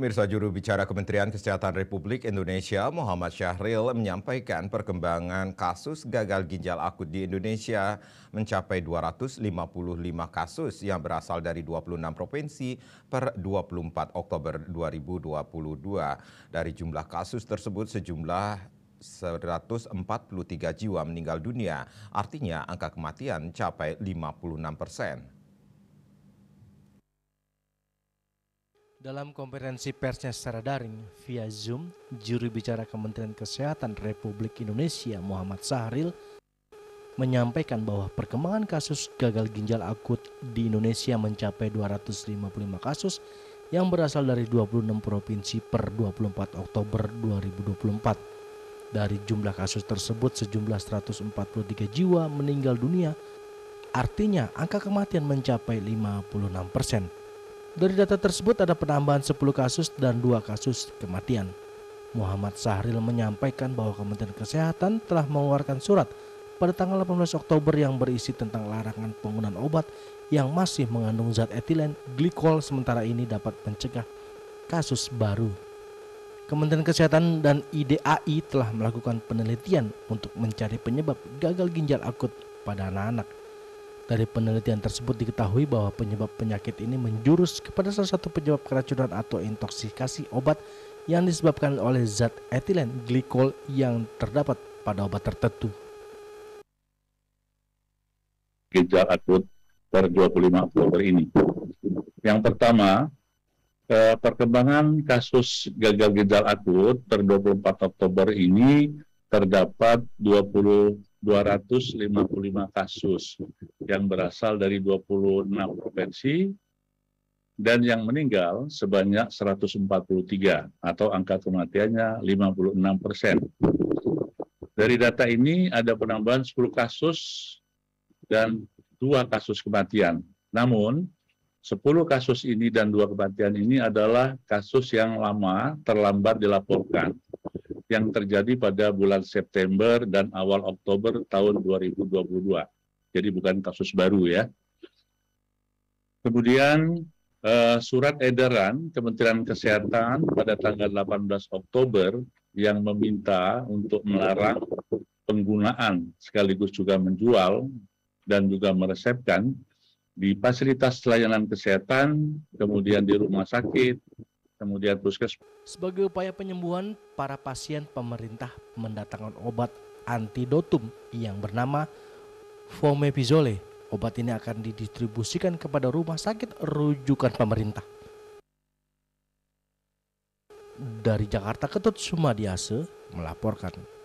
Pemirsa juru bicara Kementerian Kesehatan Republik Indonesia Muhammad Syahril menyampaikan perkembangan kasus gagal ginjal akut di Indonesia mencapai 255 kasus yang berasal dari 26 provinsi per 24 Oktober 2022. Dari jumlah kasus tersebut sejumlah 143 jiwa meninggal dunia, artinya angka kematian capai 56 persen. Dalam konferensi persnya secara daring via Zoom, juru bicara Kementerian Kesehatan Republik Indonesia Muhammad Sahril menyampaikan bahwa perkembangan kasus gagal ginjal akut di Indonesia mencapai 255 kasus yang berasal dari 26 provinsi per 24 Oktober 2024. Dari jumlah kasus tersebut sejumlah 143 jiwa meninggal dunia, artinya angka kematian mencapai 56 persen. Dari data tersebut ada penambahan 10 kasus dan 2 kasus kematian. Muhammad Sahril menyampaikan bahwa Kementerian Kesehatan telah mengeluarkan surat pada tanggal 18 Oktober yang berisi tentang larangan penggunaan obat yang masih mengandung zat etilen glikol sementara ini dapat mencegah kasus baru. Kementerian Kesehatan dan IDAI telah melakukan penelitian untuk mencari penyebab gagal ginjal akut pada anak-anak dari penelitian tersebut diketahui bahwa penyebab penyakit ini menjurus kepada salah satu penyebab keracunan atau intoksikasi obat yang disebabkan oleh zat etilen glikol yang terdapat pada obat tertentu. Gejala akut per 25 Oktober ini. Yang pertama, perkembangan kasus gagal ginjal akut per 24 Oktober ini terdapat 20 255 kasus yang berasal dari 26 provinsi dan yang meninggal sebanyak 143 atau angka kematiannya 56 persen. Dari data ini ada penambahan 10 kasus dan dua kasus kematian. Namun, 10 kasus ini dan dua kematian ini adalah kasus yang lama terlambat dilaporkan yang terjadi pada bulan September dan awal Oktober tahun 2022. Jadi bukan kasus baru ya. Kemudian eh, surat edaran Kementerian Kesehatan pada tanggal 18 Oktober yang meminta untuk melarang penggunaan sekaligus juga menjual dan juga meresepkan di fasilitas layanan kesehatan, kemudian di rumah sakit, kemudian puskesmas. Sebagai upaya penyembuhan, para pasien pemerintah mendatangkan obat antidotum yang bernama fomepizole. Obat ini akan didistribusikan kepada rumah sakit rujukan pemerintah. Dari Jakarta, Ketut Sumadiase melaporkan.